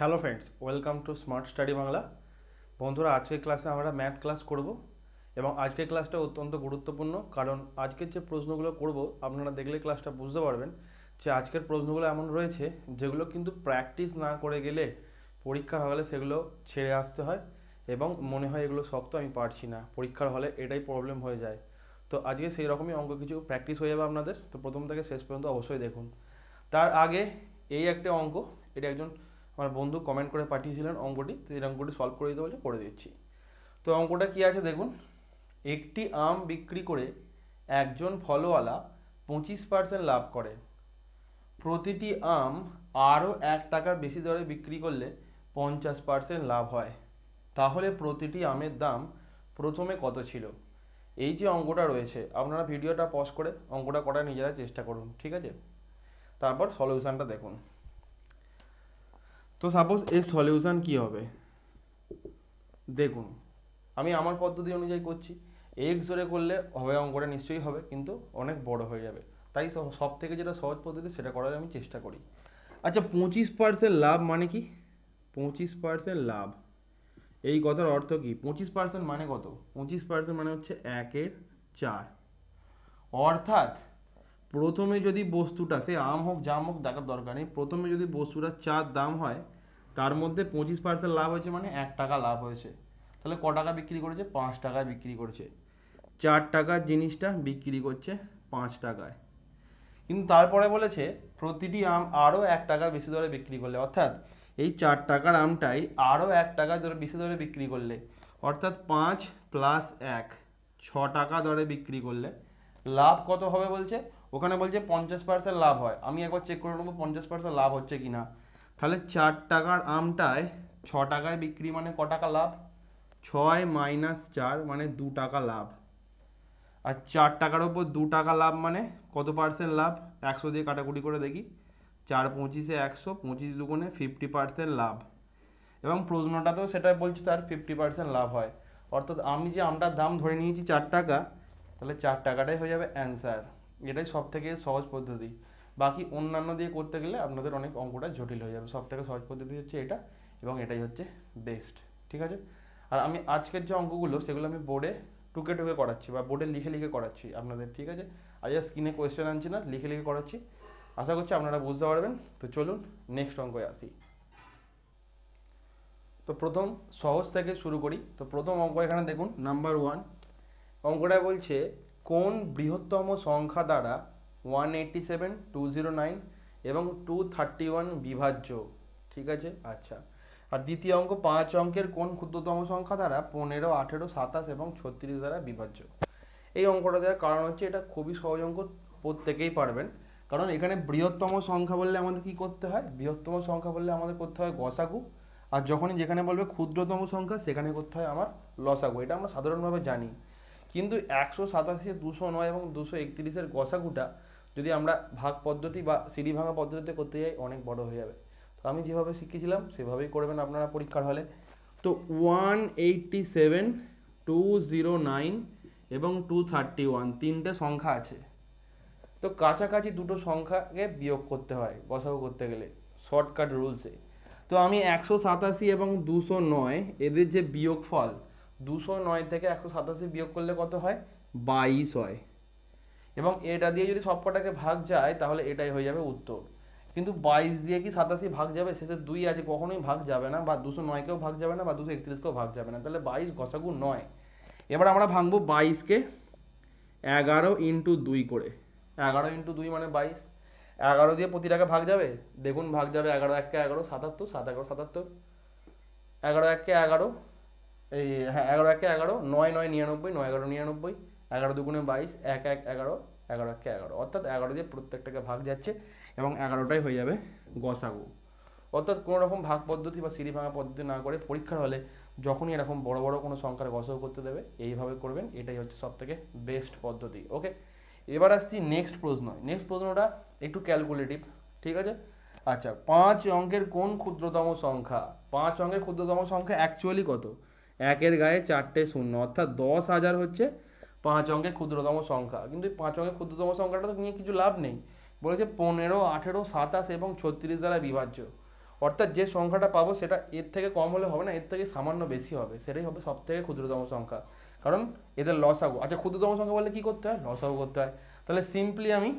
Hello friends welcome to smart study Bangla বন্ধুরা আজকের ক্লাসে আমরা ম্যাথ ক্লাস করব এবং আজকের ক্লাসটা অত্যন্ত গুরুত্বপূর্ণ কারণ আজকের যে প্রশ্নগুলো করব আপনারা দেখলে ক্লাসটা বুঝতে পারবেন যে আজকের প্রশ্নগুলো এমন রয়েছে যেগুলো কিন্তু প্র্যাকটিস না করে গেলে পরীক্ষার হলে সেগুলো ছেড়ে আসতে হয় এবং মনে হয় এগুলো শক্ত আমি পারছি না পরীক্ষার হলে এটাই প্রবলেম হয়ে যায় তো আজকে সেই রকমই অঙ্ক কিছু প্র্যাকটিস হয়ে যাবে আপনাদের তো প্রথম থেকে শেষ পর্যন্ত অবশ্যই দেখুন তার আগে এই একটা অঙ্ক এটা একজন আমার বন্ধু কমেন্ট করে পাঠিয়েছিলেন অঙ্কটি সেই অঙ্কটি সলভ করে দিতে বলছে করে দিচ্ছি তো অঙ্কটা কি আছে দেখুন একটি আম বিক্রি করে একজন ফলওয়ালা পঁচিশ পার্সেন্ট লাভ করে প্রতিটি আম আরও এক টাকা বেশি দরে বিক্রি করলে পঞ্চাশ পার্সেন্ট লাভ হয় তাহলে প্রতিটি আমের দাম প্রথমে কত ছিল এই যে অঙ্কটা রয়েছে আপনারা ভিডিওটা পজ করে অঙ্কটা করার নিজেরা চেষ্টা করুন ঠিক আছে তারপর সলিউশানটা দেখুন তো সাপোজ এর সলিউশান কি হবে দেখুন আমি আমার পদ্ধতি অনুযায়ী করছি এক জোরে করলে হবে অঙ্কটা নিশ্চয়ই হবে কিন্তু অনেক বড় হয়ে যাবে তাই সব থেকে যেটা সহজ পদ্ধতি সেটা করার আমি চেষ্টা করি আচ্ছা পঁচিশ পার্সেন্ট লাভ মানে কি পঁচিশ পার্সেন্ট লাভ এই কথার অর্থ কি পঁচিশ পার্সেন্ট মানে কত পঁচিশ পার্সেন্ট মানে হচ্ছে একের চার অর্থাৎ প্রথমে যদি বস্তুটা সে আম হোক জাম হোক দেখার দরকার নেই প্রথমে যদি বস্তুটা চার দাম হয় তার মধ্যে পঁচিশ পার্সেন্ট লাভ হয়েছে মানে এক টাকা লাভ হয়েছে তাহলে ক টাকা বিক্রি করেছে পাঁচ টাকায় বিক্রি করছে চার টাকার জিনিসটা বিক্রি করছে পাঁচ টাকায় কিন্তু তারপরে বলেছে প্রতিটি আম আরও এক টাকা বেশি দরে বিক্রি করলে অর্থাৎ এই চার টাকার আমটাই আরও এক টাকা দরে বেশি দরে বিক্রি করলে অর্থাৎ পাঁচ প্লাস এক ছ টাকা দরে বিক্রি করলে লাভ কত হবে বলছে ওখানে বলছে পঞ্চাশ পার্সেন্ট লাভ হয় আমি একবার চেক করে নেবো পঞ্চাশ পার্সেন্ট লাভ হচ্ছে কি না তাহলে চার টাকার আমটায় ছ টাকায় বিক্রি মানে ক টাকা লাভ ছয় মাইনাস চার মানে দু টাকা লাভ আর চার টাকার ওপর দু টাকা লাভ মানে কত পার্সেন্ট লাভ একশো দিয়ে কাটাকুটি করে দেখি চার পঁচিশে একশো পঁচিশ দুগুণে ফিফটি পার্সেন্ট লাভ এবং প্রশ্নটাতেও সেটাই বলছে তার ফিফটি পার্সেন্ট লাভ হয় অর্থাৎ আমি যে আমটার দাম ধরে নিয়েছি চার টাকা তাহলে চার টাকাটাই হয়ে যাবে অ্যান্সার এটাই সব থেকে সহজ পদ্ধতি বাকি অন্যান্য দিয়ে করতে গেলে আপনাদের অনেক অঙ্কটা জটিল হয়ে যাবে সব থেকে সহজ পদ্ধতি হচ্ছে এটা এবং এটাই হচ্ছে বেস্ট ঠিক আছে আর আমি আজকের যে অঙ্কগুলো সেগুলো আমি বোর্ডে টুকে টুকে করাচ্ছি বা বোর্ডে লিখে লিখে করাচ্ছি আপনাদের ঠিক আছে আর যা স্ক্রিনে কোয়েশ্চেন আনছি না লিখে লিখে করাচ্ছি আশা করছি আপনারা বুঝতে পারবেন তো চলুন নেক্সট অঙ্কে আসি তো প্রথম সহজ থেকে শুরু করি তো প্রথম অঙ্ক এখানে দেখুন নাম্বার ওয়ান অঙ্কটা বলছে কোন বৃহত্তম সংখ্যা দ্বারা one eighty seven two zero nine এবং টু থার্টি ওয়ান বিভাজ্য ঠিক আছে আচ্ছা আর দ্বিতীয় অঙ্ক পাঁচ অঙ্কের কোন ক্ষুদ্রতম সংখ্যা দ্বারা পনেরো আঠেরো সাতাশ এবং ছত্রিশ দ্বারা বিভাজ্য এই অঙ্কটা দেওয়ার কারণ হচ্ছে এটা খুবই সহজ অঙ্ক প্রত্যেকেই পারবেন কারণ এখানে বৃহত্তম সংখ্যা বললে আমাদের কি করতে হয় বৃহত্তম সংখ্যা বললে আমাদের করতে হয় গসাগু আর যখনই যেখানে বলবে ক্ষুদ্রতম সংখ্যা সেখানে করতে হয় আমার লসাগু এটা আমরা সাধারণভাবে জানি কিন্তু একশো সাতাশি দুশো নয় এবং দুশো একত্রিশের গসাগুটা যদি আমরা ভাগ পদ্ধতি বা সিঁড়ি ভাঙা পদ্ধতিতে করতে যাই অনেক বড় হয়ে যাবে তো আমি যেভাবে শিখেছিলাম সেভাবেই করবেন আপনারা পরীক্ষার হলে তো one eighty seven two zero nine এবং টু থার্টি ওয়ান তিনটে সংখ্যা আছে তো কাছাকাছি দুটো সংখ্যাকে বিয়োগ করতে হয় বসাও করতে গেলে শর্টকাট রুলসে তো আমি একশো সাতাশি এবং দুশো নয় এদের যে বিয়োগফল দুশো নয় থেকে একশো সাতাশি বিয়োগ করলে কত হয় বাইশ হয় এবং এটা দিয়ে যদি সবকটাকে ভাগ যায় তাহলে এটাই হয়ে যাবে উত্তর কিন্তু বাইশ দিয়ে কি সাতাশি ভাগ যাবে শেষে দুই আছে কখনোই ভাগ যাবে না বা দুশো নয়কেও ভাগ যাবে না বা দুশো একত্রিশকেও ভাগ যাবে না তাহলে বাইশ ঘষাগু নয় এবার আমরা ভাঙবো বাইশকে এগারো ইন্টু দুই করে এগারো ইন্টু দুই মানে বাইশ এগারো দিয়ে প্রতিটাকে ভাগ যাবে দেখুন ভাগ যাবে এগারো এককে এগারো সাতাত্তর সাত এগারো সাতাত্তর এগারো এককে এগারো এই হ্যাঁ এগারো একে এগারো নয় নয় নিরানব্বই নয় এগারো নিরানব্বই এগারো দুগুণে বাইশ এক এক এগারো এগারো একে এগারো অর্থাৎ এগারো দিয়ে প্রত্যেকটাকে ভাগ যাচ্ছে এবং এগারোটাই হয়ে যাবে গসাগু অর্থাৎ কোনো রকম ভাগ পদ্ধতি বা সিঁড়ি ভাঙা পদ্ধতি না করে পরীক্ষার হলে যখনই এরকম বড় বড় কোনো সংখ্যার গসাগু করতে দেবে এইভাবে করবেন এটাই হচ্ছে সব থেকে বেস্ট পদ্ধতি ওকে এবার আসছি নেক্সট প্রশ্ন নেক্সট প্রশ্নটা একটু ক্যালকুলেটিভ ঠিক আছে আচ্ছা পাঁচ অঙ্কের কোন ক্ষুদ্রতম সংখ্যা পাঁচ অঙ্কের ক্ষুদ্রতম সংখ্যা অ্যাকচুয়ালি কত একের গায়ে চারটে শূন্য অর্থাৎ দশ হাজার হচ্ছে পাঁচ অঙ্কের ক্ষুদ্রতম সংখ্যা কিন্তু এই পাঁচ অঙ্কের ক্ষুদ্রতম সংখ্যাটা তো নিয়ে কিছু লাভ নেই বলেছে পনেরো আঠেরো সাতাশ এবং ছত্রিশ দ্বারা বিভাজ্য অর্থাৎ যে সংখ্যাটা পাবো সেটা এর থেকে কম হলে হবে না এর থেকে সামান্য বেশি হবে সেটাই হবে সব থেকে ক্ষুদ্রতম সংখ্যা কারণ এদের লসাগু আচ্ছা ক্ষুদ্রতম সংখ্যা বললে কী করতে হয় লসাগু করতে হয় তাহলে সিম্পলি আমি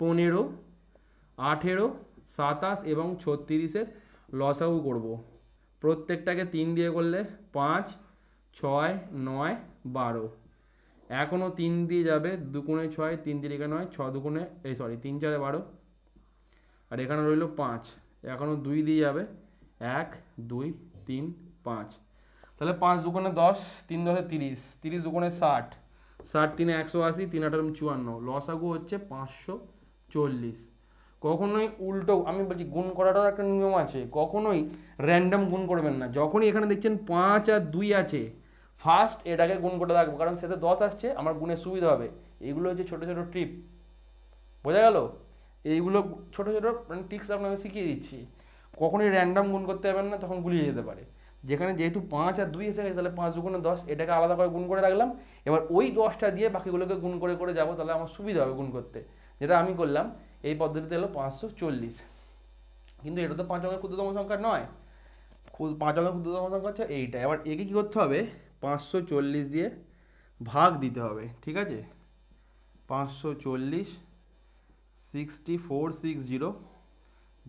পনেরো আঠেরো সাতাশ এবং ছত্রিশের লসাগু করব। প্রত্যেকটাকে তিন দিয়ে করলে পাঁচ ছয় নয় বারো এখনও তিন দিয়ে যাবে দুগুণে ছয় তিন এখানে নয় ছ দুগুণে এই সরি তিন চারে বারো আর এখানে রইল পাঁচ এখনও দুই দিয়ে যাবে এক দুই তিন পাঁচ তাহলে পাঁচ দুগুণে দশ তিন দশে তিরিশ তিরিশ দুগুণে ষাট ষাট তিনে একশো আশি তিন আঠারো চুয়ান্ন লসাগু হচ্ছে পাঁচশো চল্লিশ কখনোই উল্টো আমি বলছি গুণ করাটাও একটা নিয়ম আছে কখনোই র্যান্ডাম গুণ করবেন না যখনই এখানে দেখছেন পাঁচ আর দুই আছে ফার্স্ট এটাকে গুণ করে রাখবো কারণ শেষে দশ আসছে আমার গুণে সুবিধা হবে এইগুলো হচ্ছে ছোটো ছোটো ট্রিপ বোঝা গেল এইগুলো ছোটো ছোটো মানে ট্রিক্স আপনাকে শিখিয়ে দিচ্ছি কখনোই র্যান্ডাম গুণ করতে পারবেন না তখন গুলিয়ে যেতে পারে যেখানে যেহেতু পাঁচ আর দুই এসে গেছে তাহলে পাঁচ দুগুণে দশ এটাকে আলাদা করে গুণ করে রাখলাম এবার ওই দশটা দিয়ে বাকিগুলোকে গুণ করে করে যাবো তাহলে আমার সুবিধা হবে গুণ করতে যেটা আমি করলাম এই পদ্ধতিতে হলো পাঁচশো চল্লিশ কিন্তু এটা তো পাঁচ অঙ্কের ক্ষুদ্রতম সংখ্যা নয় পাঁচ অঙ্কের ক্ষুদ্রতম সংখ্যা হচ্ছে এইটা এবার একে কী করতে হবে পাঁচশো চল্লিশ দিয়ে ভাগ দিতে হবে ঠিক আছে পাঁচশো চল্লিশ সিক্সটি ফোর সিক্স জিরো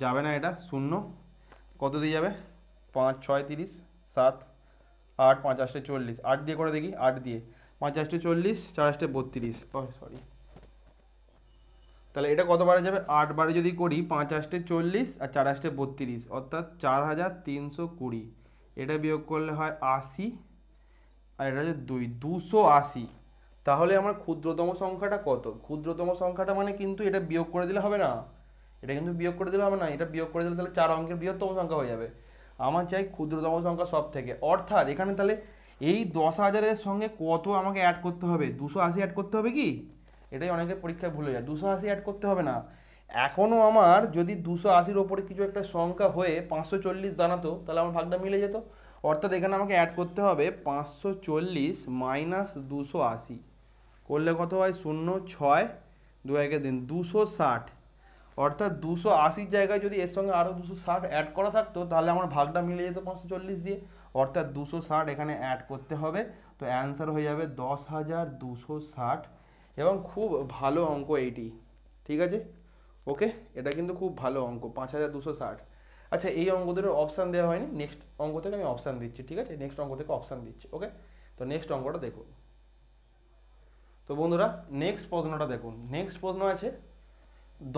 যাবে না এটা শূন্য কত দিয়ে যাবে পাঁচ ছয় তিরিশ সাত আট পাঁচ আষ্টে চল্লিশ আট দিয়ে করে দেখি আট দিয়ে পাঁচ আষ্টে চল্লিশ চার আষ্টে বত্রিশ সরি oh, তাহলে এটা কতবারে যাবে আটবারে যদি করি পাঁচ আষ্টে চল্লিশ আর চার আষ্টে বত্রিশ অর্থাৎ চার হাজার তিনশো কুড়ি এটা বিয়োগ করলে হয় আশি আর এটা হচ্ছে দুই দুশো আশি তাহলে আমার ক্ষুদ্রতম সংখ্যাটা কত ক্ষুদ্রতম সংখ্যাটা মানে কিন্তু এটা বিয়োগ করে দিলে হবে না এটা কিন্তু বিয়োগ করে দিলে হবে না এটা বিয়োগ করে দিলে তাহলে চার অঙ্কের বৃহত্তম সংখ্যা হয়ে যাবে আমার চাই ক্ষুদ্রতম সংখ্যা সব থেকে অর্থাৎ এখানে তাহলে এই দশ হাজারের সঙ্গে কত আমাকে অ্যাড করতে হবে দুশো আশি অ্যাড করতে হবে কি এটাই অনেকের পরীক্ষায় ভুলে যায় দুশো আশি অ্যাড করতে হবে না এখনও আমার যদি দুশো আশির ওপরে কিছু একটা সংখ্যা হয়ে পাঁচশো চল্লিশ দাঁড়াতো তাহলে আমার ভাগটা মিলে যেত অর্থাৎ এখানে আমাকে অ্যাড করতে হবে পাঁচশো চল্লিশ মাইনাস দুশো আশি করলে কত হয় শূন্য ছয় দু একের দিন দুশো ষাট অর্থাৎ দুশো আশির জায়গায় যদি এর সঙ্গে আরও দুশো ষাট অ্যাড করা থাকতো তাহলে আমার ভাগটা মিলে যেত পাঁচশো চল্লিশ দিয়ে অর্থাৎ দুশো ষাট এখানে অ্যাড করতে হবে তো অ্যান্সার হয়ে যাবে দশ হাজার দুশো ষাট এবং খুব ভালো অঙ্ক এইটি ঠিক আছে ওকে এটা কিন্তু খুব ভালো অঙ্ক পাঁচ হাজার দুশো ষাট আচ্ছা এই অঙ্ক অপশান দেওয়া হয়নি নেক্সট অঙ্ক থেকে আমি অপশান দিচ্ছি ঠিক আছে নেক্সট অঙ্ক থেকে অপশান দিচ্ছি ওকে তো নেক্সট অঙ্কটা দেখুন তো বন্ধুরা নেক্সট প্রশ্নটা দেখুন নেক্সট প্রশ্ন আছে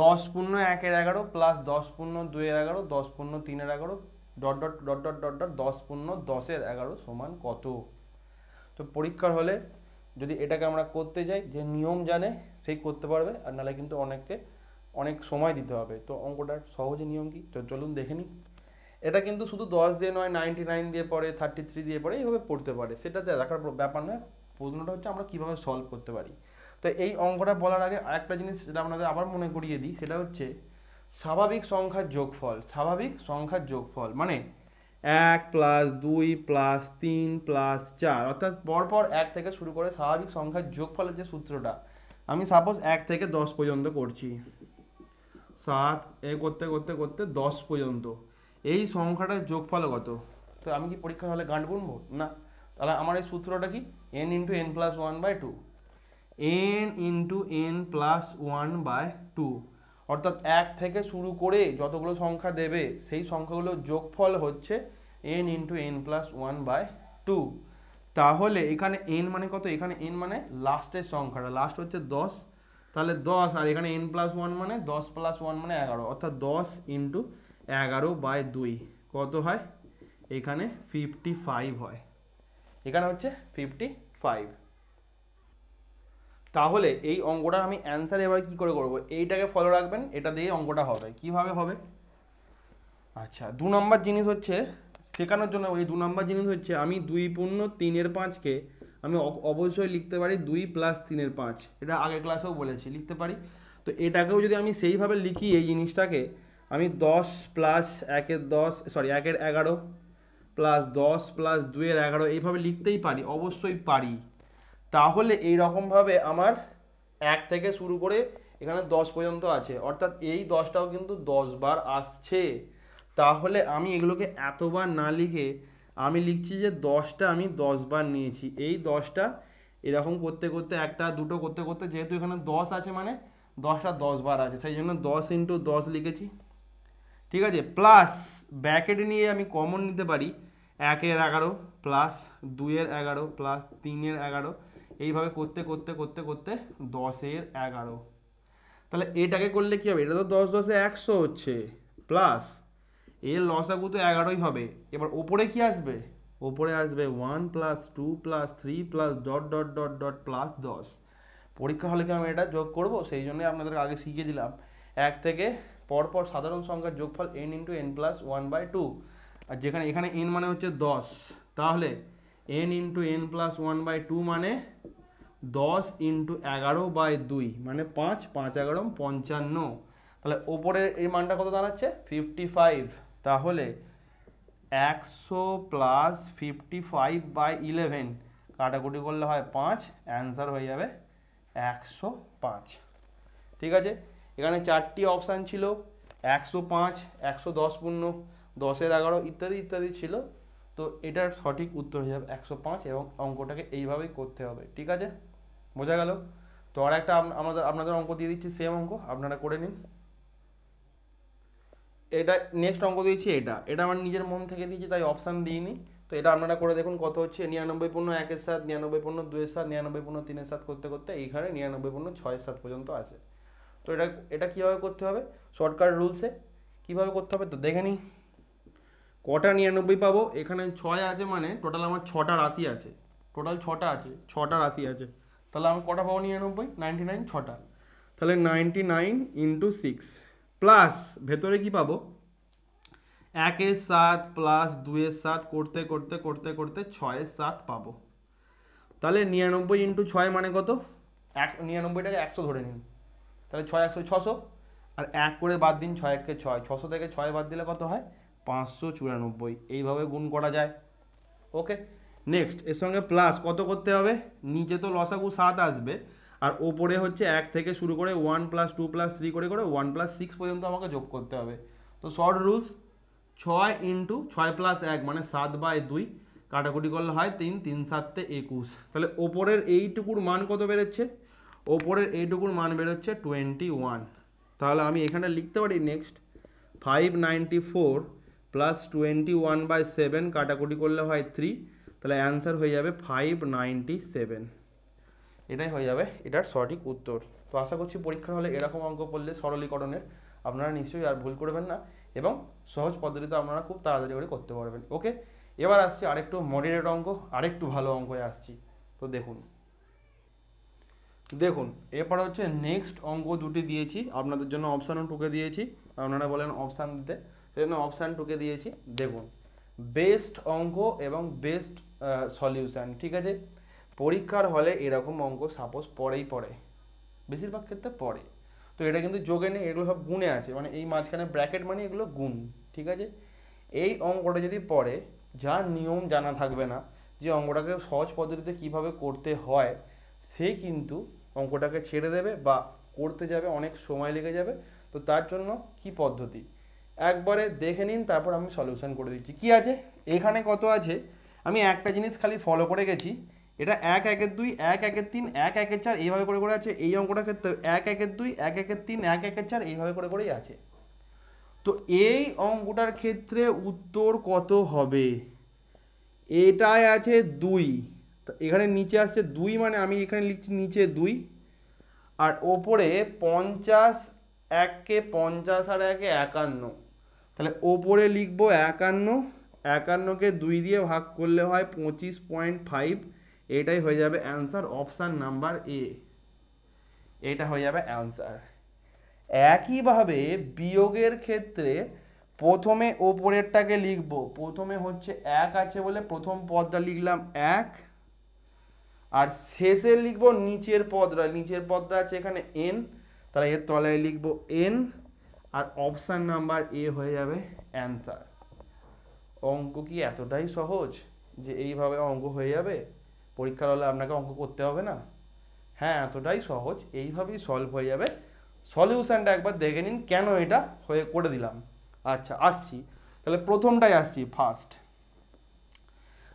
দশ পূর্ণ একের এগারো প্লাস দশ পূর্ণ দুয়ের এগারো দশ পূর্ণ তিনের এগারো dot dot dot dot dot dot দশ পূর্ণ দশের এগারো সমান কত তো পরীক্ষার হলে যদি এটাকে আমরা করতে যাই যে নিয়ম জানে সেই করতে পারবে আর নাহলে কিন্তু অনেককে অনেক সময় দিতে হবে তো অঙ্কটার সহজে নিয়ম কি তো চলুন দেখে নিই এটা কিন্তু শুধু দশ দিয়ে নয় নাইনটি নাইন দিয়ে পড়ে থার্টি থ্রি দিয়ে পড়ে এইভাবে পড়তে পারে সেটাতে দেখার ব্যাপার নয় প্রশ্নটা হচ্ছে আমরা কীভাবে সলভ করতে পারি তো এই অঙ্কটা বলার আগে আরেকটা জিনিস যেটা আপনাদের আবার মনে করিয়ে দিই সেটা হচ্ছে স্বাভাবিক সংখ্যার যোগফল স্বাভাবিক সংখ্যার যোগফল মানে এক প্লাস দুই প্লাস তিন প্লাস চার অর্থাৎ পরপর এক থেকে শুরু করে স্বাভাবিক সংখ্যার যোগফলের যে সূত্রটা আমি সাপোজ এক থেকে দশ পর্যন্ত করছি সাত এ করতে করতে করতে দশ পর্যন্ত এই সংখ্যাটার যোগফল কত তো আমি কি পরীক্ষা হলে গান্ড গুনবো না তাহলে আমার এই সূত্রটা কি n into n plus one by two n into n plus one by two অর্থাৎ এক থেকে শুরু করে যতগুলো সংখ্যা দেবে সেই সংখ্যাগুলোর যোগফল হচ্ছে n into n plus one by two তাহলে এখানে এন মানে কত এখানে এন মানে লাস্টের সংখ্যাটা লাস্ট হচ্ছে দশ তাহলে দশ আর এখানে এন প্লাস ওয়ান মানে দশ প্লাস ওয়ান মানে এগারো অর্থাৎ দশ ইন্টু এগারো বাই দুই কত হয় এখানে ফিফটি ফাইভ হয় এখানে হচ্ছে ফিফটি ফাইভ তাহলে এই অঙ্কটার আমি অ্যান্সার এবার কি করে করব এইটাকে ফলো রাখবেন এটা দিয়ে অঙ্কটা হবে কিভাবে হবে আচ্ছা দু নম্বর জিনিস হচ্ছে শেখানোর জন্য ওই দু নম্বর জিনিস হচ্ছে আমি দুই পূর্ণ তিনের পাঁচকে আমি অবশ্যই লিখতে পারি দুই প্লাস তিনের পাঁচ এটা আগের ক্লাসেও বলেছি লিখতে পারি তো এটাকেও যদি আমি সেইভাবে লিখি এই জিনিসটাকে আমি দশ প্লাস একের দশ সরি একের এগারো প্লাস দশ প্লাস দুয়ের এগারো এইভাবে লিখতেই পারি অবশ্যই পারি তাহলে এই রকমভাবে আমার এক থেকে শুরু করে এখানে দশ পর্যন্ত আছে অর্থাৎ এই দশটাও কিন্তু দশবার আসছে তাহলে আমি এগুলোকে এতবার না লিখে আমি লিখছি যে দশটা আমি দশবার নিয়েছি এই দশটা এরকম করতে করতে একটা দুটো করতে করতে যেহেতু এখানে দশ আছে মানে দশটা দশবার আছে সেই জন্য দশ ইন্টু দশ লিখেছি ঠিক আছে প্লাস ব্যাকেট নিয়ে আমি কমন নিতে পারি একের এগারো প্লাস দুইয়ের এগারো প্লাস তিনের এগারো এইভাবে করতে করতে করতে করতে দশের এগারো তাহলে এটাকে করলে কী হবে এটা তো দশ দশে একশো হচ্ছে প্লাস এর লসা তো এগারোই হবে এবার ওপরে কি আসবে ওপরে আসবে one plus two plus three plus dot dot dot dot plus দশ পরীক্ষা হলে কি আমি এটা যোগ করবো সেই জন্যই আপনাদের আগে শিখিয়ে দিলাম এক থেকে পরপর সাধারণ সংখ্যার যোগফল n into n plus one by two আর যেখানে এখানে এন মানে হচ্ছে দশ তাহলে n into n plus one by two মানে দশ ইন্টু এগারো বাই দুই মানে পাঁচ পাঁচ এগারো পঞ্চান্ন তাহলে ওপরের এই মানটা কত দাঁড়াচ্ছে ফিফটি ফাইভ তাহলে একশো plus fifty five by eleven কাটাকুটি করলে হয় পাঁচ অ্যান্সার হয়ে যাবে একশো পাঁচ ঠিক আছে এখানে চারটি অপশান ছিল একশো পাঁচ একশো দশ পূর্ণ দশের এগারো ইত্যাদি ইত্যাদি ছিল তো এটার সঠিক উত্তর হয়ে যাবে একশো পাঁচ এবং অঙ্কটাকে এইভাবেই করতে হবে ঠিক আছে বোঝা গেল তো আর একটা আমাদের আপনাদের অঙ্ক দিয়ে দিচ্ছি সেম অঙ্ক আপনারা করে নিন এটা নেক্সট অঙ্ক দিয়েছি এটা এটা আমার নিজের মন থেকে দিয়েছি তাই অপশান দিইনি তো এটা আপনারা করে দেখুন কত হচ্ছে নিরানব্বই পূর্ণ একের সাত নিরানব্বই পূর্ণ দুয়ের সাত নিরানব্বই পূর্ণ তিনের সাত করতে করতে এইখানে নিরানব্বই পূর্ণ ছয়ের সাত পর্যন্ত আছে তো এটা এটা কীভাবে করতে হবে শর্টকাট রুলসে কীভাবে করতে হবে তো দেখে নিই কটা নিরানব্বই পাবো এখানে ছয় আছে মানে টোটাল আমার ছটা রাশি আছে টোটাল ছটা আছে ছটা রাশি আছে তাহলে আমি কটা পাবো নিরানব্বই নাইনটি নাইন ছটা তাহলে ninety nine into six plus ভেতরে কি পাবো একের সাত প্লাস দুয়ের সাত করতে করতে করতে করতে ছয়ের সাত পাবো তাহলে নিরানব্বই ইন্টু ছয় মানে কত এক নিরানব্বইটাকে একশো ধরে নিন তাহলে ছয় একশো ছশো আর এক করে বাদ দিন ছয় এককে ছয় ছশো থেকে ছয় বাদ দিলে কত হয় পাঁচশো চুরানব্বই এইভাবে গুণ করা যায় ওকে নেক্সট এর সঙ্গে প্লাস কত করতে হবে নিচে তো লসাগু সাত আসবে আর ওপরে হচ্ছে এক থেকে শুরু করে one plus two plus three করে করে ওয়ান প্লাস সিক্স পর্যন্ত আমাকে যোগ করতে হবে তো শর্ট রুলস ছয় ইন্টু ছয় প্লাস এক মানে সাত বাই দুই কাটাকুটি করলে হয় তিন তিন সাততে একুশ তাহলে ওপরের এইটুকুর মান কত বেরোচ্ছে ওপরের এইটুকুর মান বেরোচ্ছে টোয়েন্টি ওয়ান তাহলে আমি এখানে লিখতে পারি next five ninety four plus twenty one by seven কাটাকুটি করলে হয় থ্রি তাহলে অ্যান্সার হয়ে যাবে ফাইভ নাইনটি সেভেন এটাই হয়ে যাবে এটার সঠিক উত্তর তো আশা করছি পরীক্ষা হলে এরকম অঙ্ক পড়লে সরলীকরণের আপনারা নিশ্চয়ই আর ভুল করবেন না এবং সহজ পদ্ধতিতে আপনারা খুব তাড়াতাড়ি করে করতে পারবেন ওকে এবার আসছি আরেকটু মডিরেট অঙ্ক আরেকটু ভালো অঙ্কয়ে আসছি তো দেখুন দেখুন এরপর হচ্ছে নেক্সট অঙ্ক দুটি দিয়েছি আপনাদের জন্য অপশানও টুকে দিয়েছি আপনারা বলেন অপশান দিতে সেজন্য অপশান টুকে দিয়েছি দেখুন বেস্ট অঙ্ক এবং বেস্ট সলিউশান ঠিক আছে পরীক্ষার হলে এরকম অঙ্ক সাপোজ পরেই পড়ে বেশিরভাগ ক্ষেত্রে পড়ে তো এটা কিন্তু যোগে নেই এগুলো সব গুণে আছে মানে এই মাঝখানে ব্র্যাকেট মানে এগুলো গুণ ঠিক আছে এই অঙ্কটা যদি পড়ে যার নিয়ম জানা থাকবে না যে অঙ্কটাকে সহজ পদ্ধতিতে কিভাবে করতে হয় সে কিন্তু অঙ্কটাকে ছেড়ে দেবে বা করতে যাবে অনেক সময় লেগে যাবে তো তার জন্য কি পদ্ধতি একবারে দেখে নিন তারপর আমি সলিউশন করে দিচ্ছি কি আছে এখানে কত আছে আমি একটা জিনিস খালি ফলো করে গেছি এটা এক একের দুই এক একের তিন এক একের চার এইভাবে করে করে আছে এই অঙ্কটার ক্ষেত্রে এক একের দুই এক একের তিন এক একের চার এইভাবে করে করেই আছে তো এই অঙ্কটার ক্ষেত্রে উত্তর কত হবে এটাই আছে দুই এখানে নিচে আসছে দুই মানে আমি এখানে লিখছি নিচে দুই আর ওপরে পঞ্চাশ এককে পঞ্চাশ আর একে একান্ন তাহলে ওপরে লিখবো একান্ন একান্নকে দুই দিয়ে ভাগ করলে হয় পঁচিশ পয়েন্ট ফাইভ এটাই হয়ে যাবে অ্যান্সার অপশান নাম্বার এ এটা হয়ে যাবে অ্যান্সার একইভাবে বিয়োগের ক্ষেত্রে প্রথমে ওপরেরটাকে লিখব প্রথমে হচ্ছে এক আছে বলে প্রথম পদটা লিখলাম এক আর শেষে লিখব নিচের পদটা নিচের পদটা আছে এখানে এন তাহলে এর তলায় লিখব এন আর অপশান নাম্বার এ হয়ে যাবে অ্যান্সার অঙ্ক কি এতটাই সহজ যে এইভাবে অঙ্ক হয়ে যাবে পরীক্ষার হলে আপনাকে অঙ্ক করতে হবে না হ্যাঁ এতটাই সহজ এইভাবেই সলভ হয়ে যাবে সলিউশানটা একবার দেখে নিন কেন এটা হয়ে করে দিলাম আচ্ছা আসছি তাহলে প্রথমটাই আসছি ফার্স্ট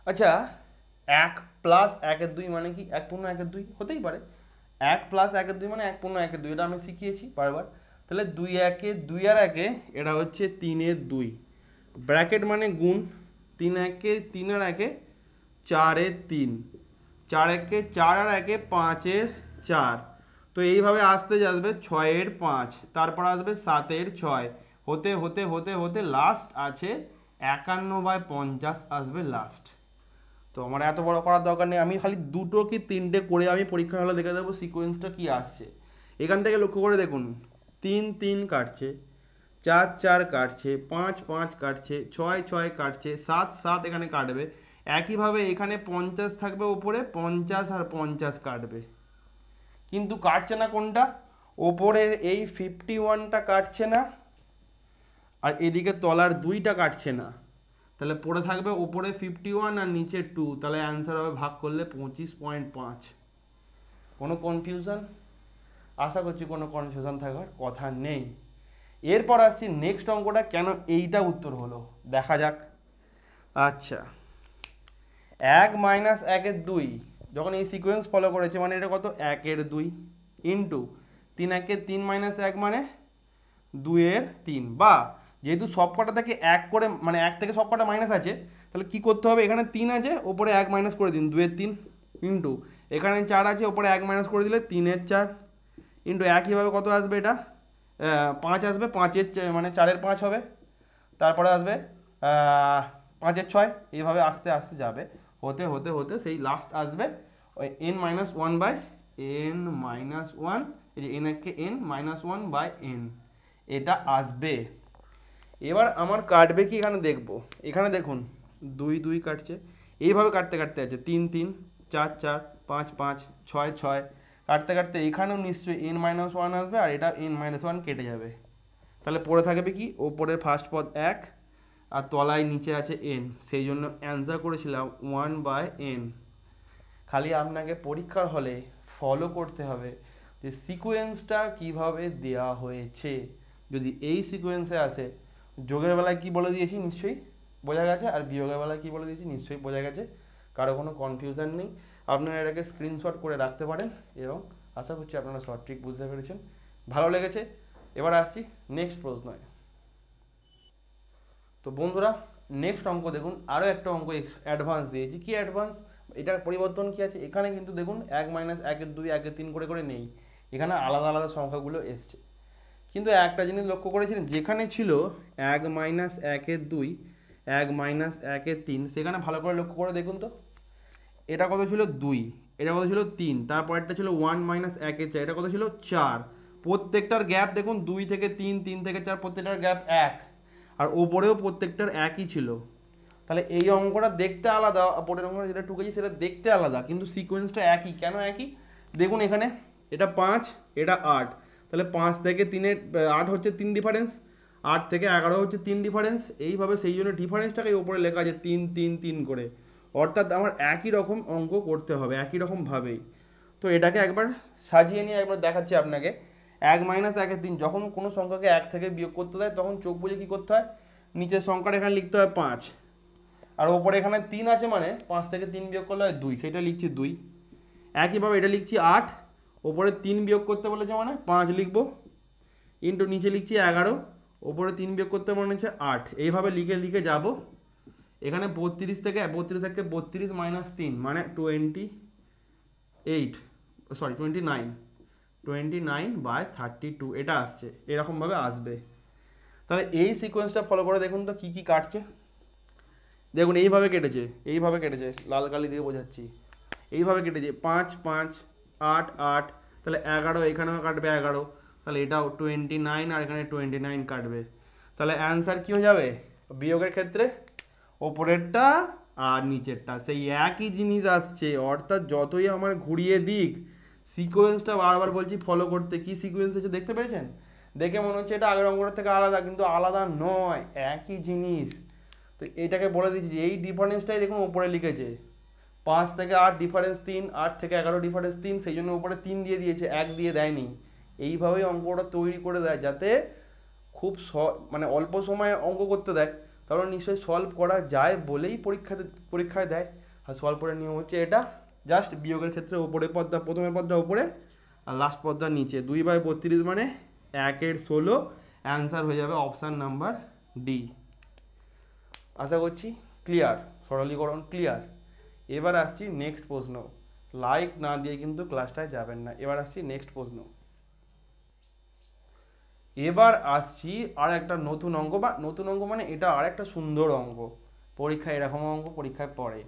আচ্ছা এক প্লাস একের দুই মানে কি এক পূর্ণ একের দুই হতেই পারে এক প্লাস একের দুই মানে এক পূর্ণ একের দুই এটা আমি শিখিয়েছি বারবার তাহলে দুই একে দুই আর একে এটা হচ্ছে তিনের দুই ব্র্যাকেট মানে গুণ তিন একে তিন আর একে চারে তিন চার একে চার আর একে পাঁচের চার তো এইভাবে আসতে আসবে ছয়ের পাঁচ তারপর আসবে সাতের ছয় হতে হতে হতে হতে লাস্ট আছে একান্ন বাই পঞ্চাশ আসবে লাস্ট তো আমার এত বড় করার দরকার নেই আমি খালি দুটো কি তিনটে করে আমি পরীক্ষা হলে দেখে দেবো সিকোয়েন্সটা কি আসছে এখান থেকে লক্ষ্য করে দেখুন তিন তিন কাটছে চার চার কাটছে পাঁচ পাঁচ কাটছে ছয় ছয় কাটছে সাত সাত এখানে কাটবে একইভাবে এখানে পঞ্চাশ থাকবে ওপরে পঞ্চাশ আর পঞ্চাশ কাটবে কিন্তু কাটছে না কোনটা ওপরের এই ফিফটি ওয়ানটা কাটছে না আর এদিকে তলার দুইটা কাটছে না তাহলে পড়ে থাকবে ওপরে ফিফটি ওয়ান আর নিচে টু তাহলে অ্যান্সার হবে ভাগ করলে পঁচিশ পয়েন্ট পাঁচ কোনো কনফিউশন আশা করছি কোনো কনফিউশন থাকার কথা নেই এরপর আসছি নেক্সট অঙ্কটা কেন এইটা উত্তর হলো দেখা যাক আচ্ছা এক মাইনাস একের দুই যখন এই সিকোয়েন্স ফলো করেছে মানে এটা কত একের দুই ইন্টু তিন একের তিন মাইনাস এক মানে দুইয়ের তিন বা যেহেতু সবকটা থেকে এক করে মানে এক থেকে সবকটা মাইনাস আছে তাহলে কি করতে হবে এখানে তিন আছে ওপরে এক মাইনাস করে দিন দুয়ের তিন ইন্টু এখানে চার আছে ওপরে এক মাইনাস করে দিলে তিনের চার ইন্টু একইভাবে কত আসবে এটা পাঁচ আসবে পাঁচের মানে চারের পাঁচ হবে তারপরে আসবে পাঁচের ছয় এইভাবে আস্তে আস্তে যাবে হতে হতে হতে সেই লাস্ট আসবে ওই n minus one by n minus one এই যে এনকে n minus one by n এটা আসবে এবার আমার কাটবে কি এখানে দেখব এখানে দেখুন দুই দুই কাটছে এইভাবে কাটতে কাটতে আছে তিন তিন চার চার পাঁচ পাঁচ ছয় ছয় কাটতে কাটতে এখানেও নিশ্চয়ই এন মাইনাস ওয়ান আসবে আর এটা এন মাইনাস ওয়ান কেটে যাবে তাহলে পড়ে থাকবে কি ওপরের ফার্স্ট পদ এক আর তলায় নিচে আছে এন সেই জন্য অ্যান্সার করেছিলাম ওয়ান বাই এন খালি আপনাকে পরীক্ষার হলে ফলো করতে হবে যে সিকোয়েন্সটা কিভাবে দেয়া হয়েছে যদি এই সিকোয়েন্সে আসে যোগের বেলায় কী বলে দিয়েছি নিশ্চয়ই বোঝা গেছে আর বিয়োগের বেলায় কী বলে দিয়েছি নিশ্চয়ই বোঝা গেছে কারো কোনো কনফিউশন নেই আপনারা এটাকে স্ক্রিনশট করে রাখতে পারেন এবং আশা করছি আপনারা শর্ট ট্রিক বুঝতে পেরেছেন ভালো লেগেছে এবার আসছি নেক্সট প্রশ্নয় তো বন্ধুরা নেক্সট অঙ্ক দেখুন আরও একটা অঙ্ক অ্যাডভান্স দিয়েছি কী অ্যাডভান্স এটার পরিবর্তন কী আছে এখানে কিন্তু দেখুন এক মাইনাস একের দুই একের তিন করে করে নেই এখানে আলাদা আলাদা সংখ্যাগুলো এসছে কিন্তু একটা জিনিস লক্ষ্য করেছিলেন যেখানে ছিল এক মাইনাস একের দুই এক মাইনাস একের তিন সেখানে ভালো করে লক্ষ্য করে দেখুন তো এটা কত ছিল দুই এটা কত ছিল তিন তারপরেরটা ছিল ওয়ান মাইনাস একের চার এটা কত ছিল চার প্রত্যেকটার গ্যাপ দেখুন দুই থেকে তিন তিন থেকে চার প্রত্যেকটার গ্যাপ এক আর ওপরেও প্রত্যেকটার একই ছিল তাহলে এই অঙ্কটা দেখতে আলাদা ওপরের অঙ্কটা যেটা টুকেছি সেটা দেখতে আলাদা কিন্তু সিকোয়েন্সটা একই কেন একই দেখুন এখানে এটা পাঁচ এটা আট তাহলে পাঁচ থেকে তিনের আট হচ্ছে তিন ডিফারেন্স আট থেকে এগারো হচ্ছে তিন ডিফারেন্স এইভাবে সেই জন্য ডিফারেন্সটাকে ওপরে লেখা আছে তিন তিন তিন করে অর্থাৎ আমার একই রকম অঙ্ক করতে হবে একই রকমভাবেই তো এটাকে একবার সাজিয়ে নিয়ে একবার দেখাচ্ছি আপনাকে এক মাইনাস একের তিন যখন কোনো সংখ্যাকে এক থেকে বিয়োগ করতে দেয় তখন চোখ বুঝে কী করতে হয় নিচের সংখ্যাটা এখানে লিখতে হয় পাঁচ আর ওপরে এখানে তিন আছে মানে পাঁচ থেকে তিন বিয়োগ করলে হয় দুই সেটা লিখছি দুই একইভাবে এটা লিখছি আট ওপরে তিন বিয়োগ করতে বলেছে মানে পাঁচ লিখবো ইন্টু নিচে লিখছি এগারো ওপরে তিন বিয়োগ করতে মনে হচ্ছে আট এইভাবে লিখে লিখে যাব এখানে বত্রিশ থেকে বত্রিশ থেকে বত্রিশ মাইনাস তিন মানে twenty eight sorry twenty nine twenty nine by thirty two এটা আসছে এরকমভাবে আসবে তাহলে এই সিকোয়েন্সটা ফলো করে দেখুন তো কী কী কাটছে দেখুন এইভাবে কেটেছে এইভাবে কেটেছে লাল কালি দিয়ে বোঝাচ্ছি এইভাবে কেটেছে পাঁচ পাঁচ আট আট তাহলে এগারো এখানেও কাটবে এগারো তাহলে এটাও টোয়েন্টি নাইন আর এখানে টোয়েন্টি নাইন কাটবে তাহলে অ্যান্সার কী হয়ে যাবে বিয়োগের ক্ষেত্রে ওপরেরটা আর নিচেরটা সেই একই জিনিস আসছে অর্থাৎ যতই আমার ঘুরিয়ে দিক সিকোয়েন্সটা বারবার বলছি ফলো করতে কি সিকোয়েন্স হচ্ছে দেখতে পেয়েছেন দেখে মনে হচ্ছে এটা আগের অঙ্কটার থেকে আলাদা কিন্তু আলাদা নয় একই জিনিস তো এটাকে বলে দিচ্ছি এই ডিফারেন্সটাই দেখুন ওপরে লিখেছে পাঁচ থেকে আট ডিফারেন্স তিন আট থেকে এগারো ডিফারেন্স তিন সেই জন্য ওপরে তিন দিয়ে দিয়েছে এক দিয়ে দেয়নি এইভাবেই অঙ্কটা তৈরি করে দেয় যাতে খুব স মানে অল্প সময়ে অঙ্ক করতে দেয় তাহলে নিশ্চয়ই সলভ করা যায় বলেই পরীক্ষাতে পরীক্ষায় দেয় আর সলভ করার নিয়ম হচ্ছে এটা জাস্ট বিয়োগের ক্ষেত্রে ওপরে পদ্মা প্রথমের পদ্মা ওপরে আর লাস্ট পদ্মা নিচে দুই বাই বত্রিশ মানে একের ষোলো অ্যান্সার হয়ে যাবে অপশান নাম্বার ডি আশা করছি ক্লিয়ার সরলীকরণ ক্লিয়ার এবার আসছি নেক্সট প্রশ্ন লাইক না দিয়ে কিন্তু ক্লাসটায় যাবেন না এবার আসছি নেক্সট প্রশ্ন এবার আসছি আর একটা নতুন অঙ্ক বা নতুন অঙ্ক মানে এটা আর একটা সুন্দর অঙ্ক পরীক্ষায় এরকম অঙ্ক পরীক্ষায় পড়ে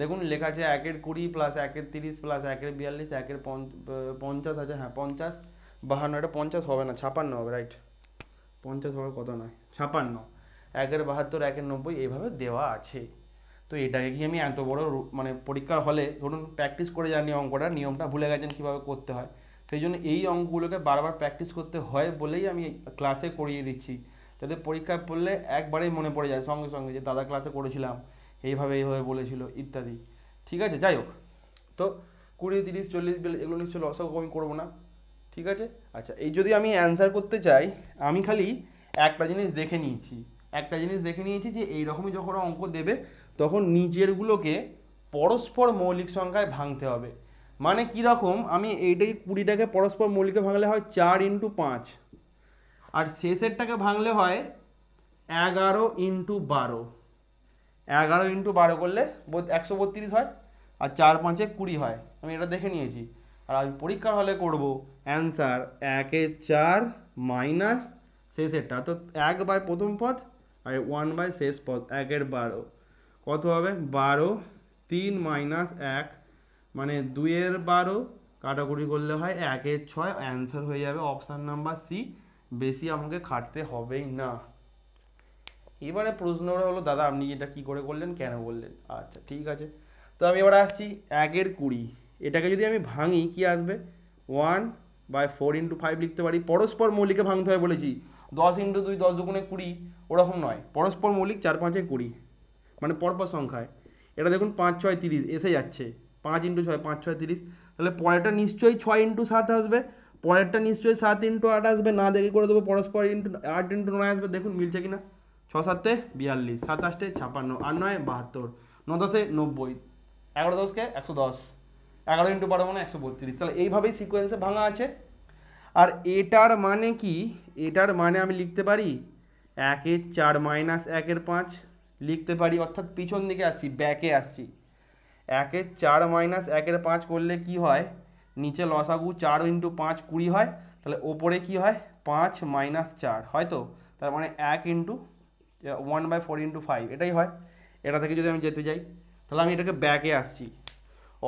দেখুন লেখা আছে একের কুড়ি প্লাস একের তিরিশ প্লাস একের বিয়াল্লিশ একের পঞ্চাশ আছে হ্যাঁ পঞ্চাশ বাহান্ন এটা পঞ্চাশ হবে না ছাপান্ন হবে রাইট পঞ্চাশ হওয়ার কত নয় ছাপান্ন একের বাহাত্তর একের নব্বই এইভাবে দেওয়া আছে তো এটাকে কি আমি এত বড় মানে পরীক্ষার হলে ধরুন প্র্যাকটিস করে জানি অঙ্কটা নিয়মটা ভুলে গেছেন কীভাবে করতে হয় সেই জন্য এই অঙ্কগুলোকে বারবার প্র্যাকটিস করতে হয় বলেই আমি ক্লাসে করিয়ে দিচ্ছি যাতে পরীক্ষায় পড়লে একবারেই মনে পড়ে যায় সঙ্গে সঙ্গে যে দাদা ক্লাসে করেছিলাম এইভাবে এইভাবে বলেছিল ইত্যাদি ঠিক আছে যাই হোক তো কুড়ি তিরিশ চল্লিশ বিল এগুলো নিশ্চয় লসাগু আমি করবো না ঠিক আছে আচ্ছা এই যদি আমি অ্যান্সার করতে চাই আমি খালি একটা জিনিস দেখে নিয়েছি একটা জিনিস দেখে নিয়েছি যে এইরকমই যখন অঙ্ক দেবে তখন নিজেরগুলোকে পরস্পর মৌলিক সংখ্যায় ভাঙতে হবে মানে কীরকম আমি এইটাকে কুড়িটাকে পরস্পর মৌলিকে ভাঙলে হয় চার ইন্টু পাঁচ আর শেষেরটাকে ভাঙলে হয় এগারো ইন্টু বারো এগারো ইন্টু বারো করলে একশো বত্রিশ হয় আর চার পাঁচে কুড়ি হয় আমি এটা দেখে নিয়েছি আর আমি পরীক্ষার হলে করব অ্যান্সার একে চার মাইনাস শেষেরটা তো এক বাই প্রথম পদ আর ওয়ান বাই শেষ পদ একের বারো কত হবে বারো তিন মাইনাস এক মানে দুইয়ের বারো কাটাকুটি করলে হয় একের ছয় অ্যান্সার হয়ে যাবে অপশান নাম্বার সি বেশি আমাকে খাটতে হবেই না এবারে প্রশ্নটা হলো দাদা আপনি এটা কি করে করলেন কেন বললেন আচ্ছা ঠিক আছে তো আমি এবার আসছি একের কুড়ি এটাকে যদি আমি ভাঙি কি আসবে one by four into five লিখতে পারি পরস্পর মৌলিকে ভাঙতে হয় বলেছি দশ ইন্টু দুই দশ দুগুণে কুড়ি ওরকম নয় পরস্পর মৌলিক চার পাঁচে কুড়ি মানে পরপর সংখ্যায় এটা দেখুন পাঁচ ছয় তিরিশ এসে যাচ্ছে পাঁচ ইন্টু ছয় পাঁচ ছয় তিরিশ তাহলে পরেরটা নিশ্চয়ই ছয় ইন্টু সাত আসবে পরেরটা নিশ্চয়ই সাত ইন্টু আট আসবে না দেখে করে দেবো পরস্পর ইন্টু আট ইন্টু নয় আসবে দেখুন মিলছে কি না ছ সাতে বিয়াল্লিশ সাতাশে ছাপান্ন আর নয় বাহাত্তর ন দশে নব্বই এগারো দশকে একশো দশ এগারো ইন্টু বারো মানে একশো বত্রিশ তাহলে এইভাবেই সিকোয়েন্সে ভাঙা আছে আর এটার মানে কি এটার মানে আমি লিখতে পারি একের চার মাইনাস একের পাঁচ লিখতে পারি অর্থাৎ পিছন দিকে আসছি ব্যাকে আসছি একের চার মাইনাস একের পাঁচ করলে কি হয় নিচে লসাগু চার ইন্টু পাঁচ কুড়ি হয় তাহলে ওপরে কি হয় পাঁচ মাইনাস চার হয়তো তার মানে এক into one by four into five এটাই হয় এটা থেকে যদি আমি যেতে যাই তাহলে আমি এটাকে ব্যাকে আসছি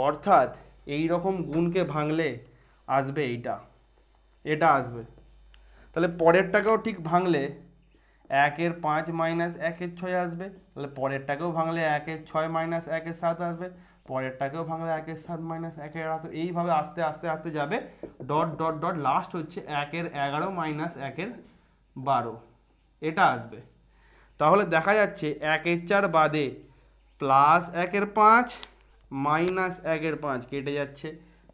অর্থাৎ এই রকম গুণকে ভাঙলে আসবে এইটা এটা আসবে তাহলে পরেরটাকেও ঠিক ভাঙলে একের পাঁচ মাইনাস একের ছয় আসবে তাহলে পরেরটাকেও ভাঙলে একের ছয় মাইনাস একের সাত আসবে পরেরটাকেও ভাঙলে একের সাত মাইনাস একের আট এইভাবে আস্তে আস্তে আস্তে যাবে ডট ডট ডট লাস্ট হচ্ছে একের এগারো মাইনাস একের বারো এটা আসবে তাহলে দেখা যাচ্ছে একের চার বাদে প্লাস একের পাঁচ মাইনাস একের পাঁচ কেটে যাচ্ছে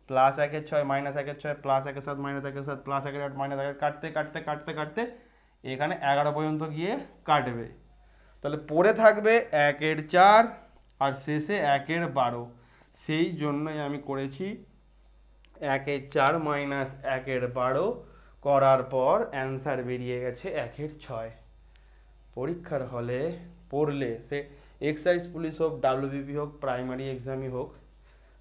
প্লাস একের ছয় মাইনাস একের ছয় প্লাস একের সাত মাইনাস একের সাত প্লাস একের আট মাইনাস একের কাটতে কাটতে কাটতে কাটতে এখানে এগারো পর্যন্ত গিয়ে কাটবে তাহলে পড়ে থাকবে একের চার আর শেষে একের বারো সেই জন্যই আমি করেছি একের চার মাইনাস একের বারো করার পর অ্যান্সার বেরিয়ে গেছে একের ছয় পরীক্ষার হলে পড়লে সে এক্সাইজ পুলিশ হোক ডাব্লিউবিপি হোক প্রাইমারি এক্সামই হোক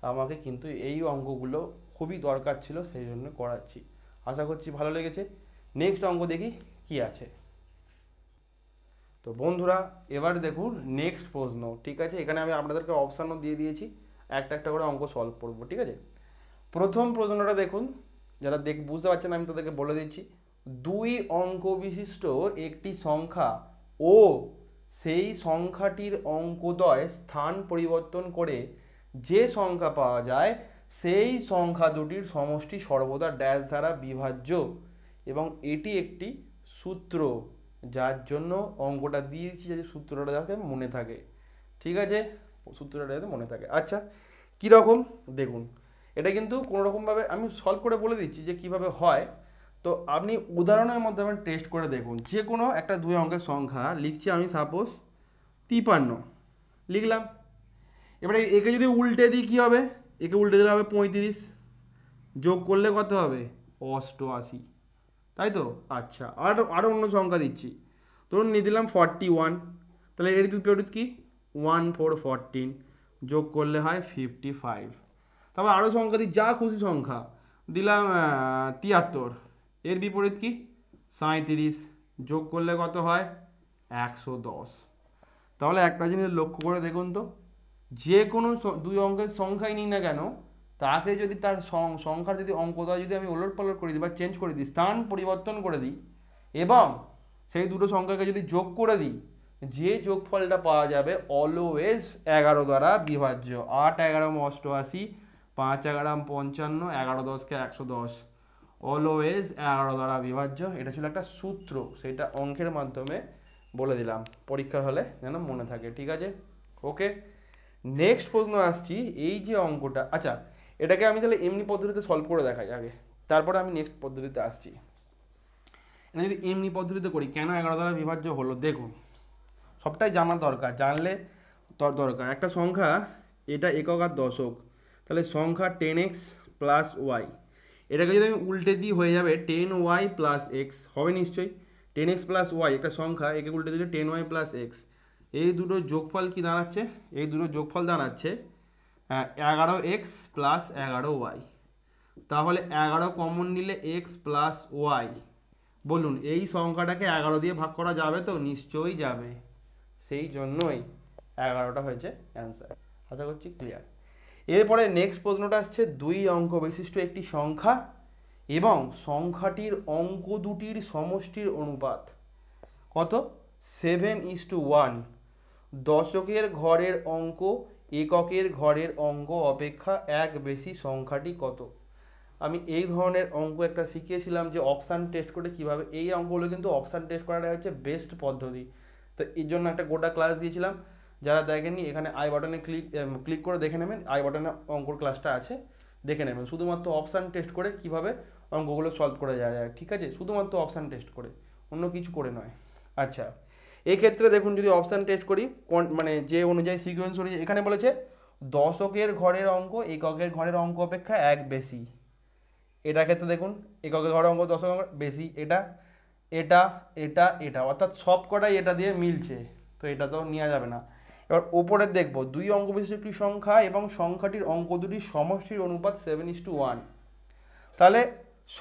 আমাকে কিন্তু এই অঙ্কগুলো খুবই দরকার ছিল সেই জন্য করাচ্ছি আশা করছি ভালো লেগেছে নেক্সট অঙ্ক দেখি কি আছে তো বন্ধুরা এবার দেখুন নেক্সট প্রশ্ন ঠিক আছে এখানে আমি আপনাদেরকে অপশানও দিয়ে দিয়েছি একটা একটা করে অঙ্ক সলভ করবো ঠিক আছে প্রথম প্রশ্নটা দেখুন যারা দেখ বুঝতে পারছেন আমি তাদেরকে বলে দিচ্ছি দুই অঙ্ক বিশিষ্ট একটি সংখ্যা ও সেই সংখ্যাটির অঙ্কদয় স্থান পরিবর্তন করে যে সংখ্যা পাওয়া যায় সেই সংখ্যা দুটির সমষ্টি সর্বদা ড্যাশ দ্বারা বিভাজ্য এবং এটি একটি সূত্র যার জন্য অঙ্কটা দিয়েছি যাতে সূত্রটা যাতে মনে থাকে ঠিক আছে সূত্রটা যাতে মনে থাকে আচ্ছা কীরকম দেখুন এটা কিন্তু কোনোরকমভাবে আমি সলভ করে বলে দিচ্ছি যে কিভাবে হয় তো আপনি উদাহরণের মাধ্যমে টেস্ট করে দেখুন যে কোনো একটা দুই অঙ্কের সংখ্যা লিখছি আমি সাপোজ তিপান্ন লিখলাম এবারে একে যদি উল্টে দিই কী হবে একে উল্টে দিলে হবে পঁয়ত্রিশ যোগ করলে কত হবে অষ্টআশি তাই তো আচ্ছা আর আরও অন্য সংখ্যা দিচ্ছি ধরুন নিয়ে দিলাম ফর্টি ওয়ান তাহলে এর বিপরীত কি ওয়ান ফোর ফরটিন যোগ করলে হয় ফিফটি ফাইভ তারপর আরও সংখ্যা দিই যা খুশি সংখ্যা দিলাম তিয়াত্তর এর বিপরীত কি সাঁত্রিশ যোগ করলে কত হয় একশো দশ তাহলে একটা জিনিস লক্ষ্য করে দেখুন তো যে কোনো দুই অঙ্কের সংখ্যাই নিই না কেন তাকে যদি তার সংখ্যার যদি অঙ্কটা যদি আমি ওলট পালট করে দিই বা চেঞ্জ করে দিই স্থান পরিবর্তন করে দিই এবং সেই দুটো সংখ্যাকে যদি যোগ করে দিই যে যোগফলটা পাওয়া যাবে অলওয়েজ এগারো দ্বারা বিভাজ্য আট এগারো অষ্টআশি পাঁচ এগারো পঞ্চান্ন এগারো দশকে একশো দশ অলওয়েজ এগারো দ্বারা বিভাজ্য এটা ছিল একটা সূত্র সেটা অঙ্কের মাধ্যমে বলে দিলাম পরীক্ষা হলে যেন মনে থাকে ঠিক আছে ওকে নেক্সট প্রশ্ন আসছি এই যে অঙ্কটা আচ্ছা এটাকে আমি তাহলে এমনি পদ্ধতিতে সলভ করে দেখাই আগে তারপরে আমি নেক্সট পদ্ধতিতে আসছি এটা যদি এমনি পদ্ধতিতে করি কেন এগারো দ্বারা বিভাজ্য হলো দেখুন সবটাই জানা দরকার জানলে দরকার একটা সংখ্যা এটা একক আর দশক তাহলে সংখ্যা টেন এক্স প্লাস ওয়াই এটাকে যদি আমি উল্টে দিই হয়ে যাবে টেন ওয়াই প্লাস এক্স হবে নিশ্চয়ই টেন এক্স প্লাস ওয়াই একটা সংখ্যা একে উল্টে দিলে টেন ওয়াই প্লাস এক্স এই দুটো যোগফল কি দাঁড়াচ্ছে এই দুটো যোগফল দাঁড়াচ্ছে হ্যাঁ, এগারো এক্স প্লাস এগারো ওয়াই তাহলে এগারো কমন নিলে এক্স প্লাস ওয়াই বলুন এই সংখ্যাটাকে এগারো দিয়ে ভাগ করা যাবে তো নিশ্চয়ই যাবে সেই জন্যই এগারোটা হয়েছে অ্যান্সার আশা করছি ক্লিয়ার এরপরে নেক্সট প্রশ্নটা আসছে দুই অঙ্ক বিশিষ্ট একটি সংখ্যা এবং সংখ্যাটির অঙ্ক দুটির সমষ্টির অনুপাত কত সেভেন ইস টু ওয়ান দশকের ঘরের অঙ্ক এককের ঘরের অঙ্ক অপেক্ষা এক বেশি সংখ্যাটি কত আমি এই ধরনের অঙ্ক একটা শিখিয়েছিলাম যে অপশান টেস্ট করে কিভাবে এই অঙ্কগুলো কিন্তু অপশান টেস্ট করাটা হচ্ছে বেস্ট পদ্ধতি তো এর জন্য একটা গোটা ক্লাস দিয়েছিলাম যারা দেখেননি এখানে আই বাটনে ক্লিক ক্লিক করে দেখে নেবেন আই বাটনে অঙ্কর ক্লাসটা আছে দেখে নেবেন শুধুমাত্র অপশান টেস্ট করে কিভাবে অঙ্কগুলো সলভ করে যাওয়া যায় ঠিক আছে শুধুমাত্র অপশান টেস্ট করে অন্য কিছু করে নয় আচ্ছা এক্ষেত্রে দেখুন যদি অপশান টেস্ট করি কোন মানে যে অনুযায়ী সিকোয়েন্স অনুযায়ী এখানে বলেছে দশকের ঘরের অঙ্ক এককের ঘরের অঙ্ক অপেক্ষা এক বেশি এটা ক্ষেত্রে দেখুন এককের ঘরের অঙ্ক দশকের অঙ্ক বেশি এটা এটা এটা এটা অর্থাৎ সব কটাই এটা দিয়ে মিলছে তো এটা তো নেওয়া যাবে না এবার ওপরের দেখব দুই অঙ্ক বিশিষ্ট একটি সংখ্যা এবং সংখ্যাটির অঙ্ক দুটির সমষ্টির অনুপাত সেভেন ইস টু ওয়ান তাহলে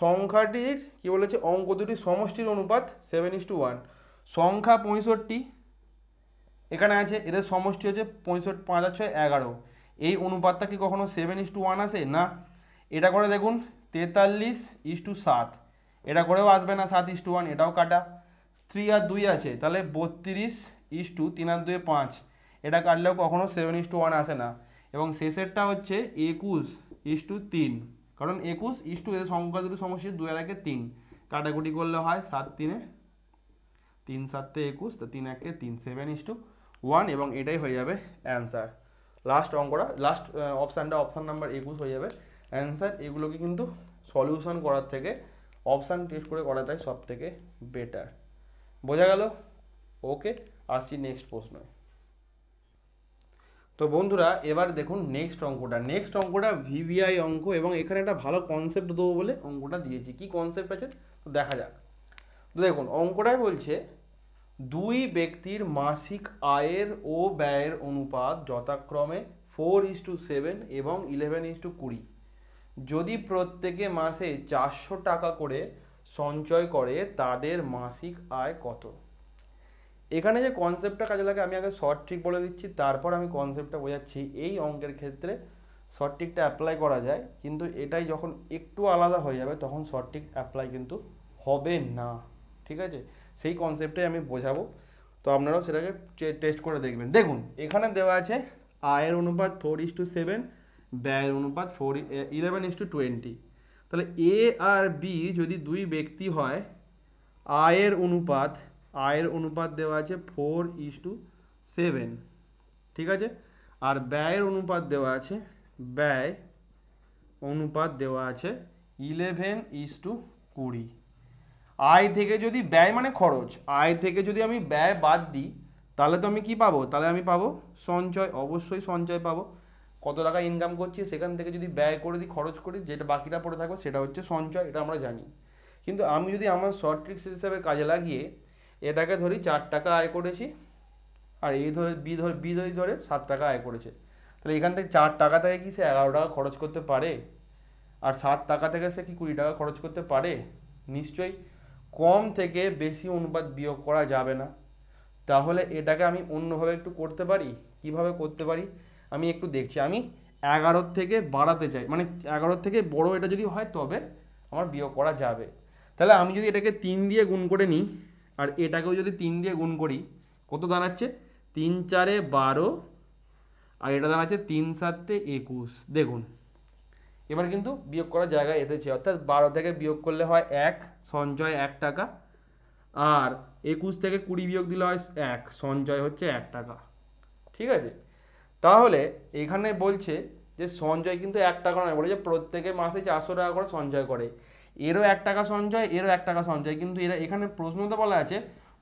সংখ্যাটির কী বলেছে অঙ্ক দুটির সমষ্টির অনুপাত সেভেন ইস টু ওয়ান সংখ্যা পঁয়ষট্টি এখানে আছে এদের সমষ্টি হচ্ছে পঁয়ষট্টি পাঁচ আর ছয় এগারো এই অনুপাতটা কি কখনো সেভেন ইস টু ওয়ান আসে না এটা করে দেখুন তেতাল্লিশ ইস টু সাত এটা করেও আসবে না সাত ইস টু ওয়ান এটাও কাটা থ্রি আর দুই আছে তাহলে বত্রিশ ইস টু তিন আর দুয়ে পাঁচ এটা কাটলেও কখনও সেভেন ইস টু ওয়ান আসে না এবং শেষেরটা হচ্ছে একুশ ইস টু তিন কারণ একুশ ইস টু এদের সংখ্যা দুটো সমস্যা দু এর আগে তিন কাটাকুটি করলে হয় সাত তিনে তিন সাতে একুশ তো তিন একে তিন সেভেন ইস টু ওয়ান এবং এটাই হয়ে যাবে অ্যান্সার লাস্ট অঙ্কটা লাস্ট অপশানটা অপশান নাম্বার একুশ হয়ে যাবে অ্যান্সার এগুলোকে কিন্তু সলিউশন করার থেকে অপশান টেস্ট করে করাটাই সব থেকে বেটার বোঝা গেল ওকে আসছি নেক্সট প্রশ্নয় তো বন্ধুরা এবার দেখুন নেক্সট অঙ্কটা নেক্সট অঙ্কটা ভিভিআই অঙ্ক এবং এখানে একটা ভালো কনসেপ্ট দেবো বলে অঙ্কটা দিয়েছি কি কনসেপ্ট আছে তো দেখা যাক তো দেখুন অঙ্কটাই বলছে দুই ব্যক্তির মাসিক আয়ের ও ব্যয়ের অনুপাত যথাক্রমে ফোর ইস টু সেভেন এবং ইলেভেন ইস টু কুড়ি যদি প্রত্যেকে মাসে চারশো টাকা করে সঞ্চয় করে তাদের মাসিক আয় কত এখানে যে কনসেপ্টটা কাজে লাগে আমি আগে শর্ট ট্রিক বলে দিচ্ছি তারপর আমি কনসেপ্টটা বোঝাচ্ছি এই অঙ্কের ক্ষেত্রে শর্ট ট্রিকটা অ্যাপ্লাই করা যায় কিন্তু এটাই যখন একটু আলাদা হয়ে যাবে তখন শর্ট ট্রিক অ্যাপ্লাই কিন্তু হবে না ঠিক আছে সেই কনসেপ্টটাই আমি বোঝাবো তো আপনারাও সেটাকে টেস্ট করে দেখবেন দেখুন এখানে দেওয়া আছে আয়ের অনুপাত ফোর ইস টু সেভেন ব্যয়ের অনুপাত four eleven is to twenty তাহলে এ আর বি যদি দুই ব্যক্তি হয় আয়ের অনুপাত আয়ের অনুপাত দেওয়া আছে ফোর ইস টু সেভেন ঠিক আছে আর ব্যয়ের অনুপাত দেওয়া আছে ব্যয় অনুপাত দেওয়া আছে ইলেভেন ইস টু কুড়ি আয় থেকে যদি ব্যয় মানে খরচ আয় থেকে যদি আমি ব্যয় বাদ দিই তাহলে তো আমি কি পাবো তাহলে আমি পাবো সঞ্চয় অবশ্যই সঞ্চয় পাবো কত টাকা ইনকাম করছি সেখান থেকে যদি ব্যয় করে দিই খরচ করি যেটা বাকিটা পড়ে থাকবে সেটা হচ্ছে সঞ্চয় এটা আমরা জানি কিন্তু আমি যদি আমার শর্ট ট্রিক্স হিসাবে কাজে লাগিয়ে এটাকে ধরি চার টাকা আয় করেছি আর এই ধরে বি ধরে বি ধরি ধরে সাত টাকা আয় করেছে তাহলে এখান থেকে চার টাকা থেকে কি সে এগারো টাকা খরচ করতে পারে আর সাত টাকা থেকে সে কি কুড়ি টাকা খরচ করতে পারে নিশ্চয়ই কম থেকে বেশি অনুপাত বিয়োগ করা যাবে না তাহলে এটাকে আমি অন্যভাবে একটু করতে পারি কিভাবে করতে পারি আমি একটু দেখছি আমি এগারোর থেকে বাড়াতে চাই মানে এগারোর থেকে বড় এটা যদি হয় তবে আমার বিয়োগ করা যাবে তাহলে আমি যদি এটাকে তিন দিয়ে গুণ করে নিই আর এটাকেও যদি তিন দিয়ে গুণ করি কত দাঁড়াচ্ছে তিন চারে বারো আর এটা দাঁড়াচ্ছে তিন সাতে একুশ দেখুন এবার কিন্তু বিয়োগ করার জায়গায় এসেছে অর্থাৎ বারো থেকে বিয়োগ করলে হয় এক সঞ্চয় এক টাকা আর একুশ থেকে কুড়ি বিয়োগ দিলে হয় এক সঞ্চয় হচ্ছে এক টাকা ঠিক আছে তাহলে এখানে বলছে যে সঞ্চয় কিন্তু এক টাকা নয় বলে যে প্রত্যেকে মাসে চারশো টাকা করে সঞ্চয় করে এরও এক টাকা সঞ্চয় এরও এক টাকা সঞ্চয় কিন্তু এরা এখানে তো বলা আছে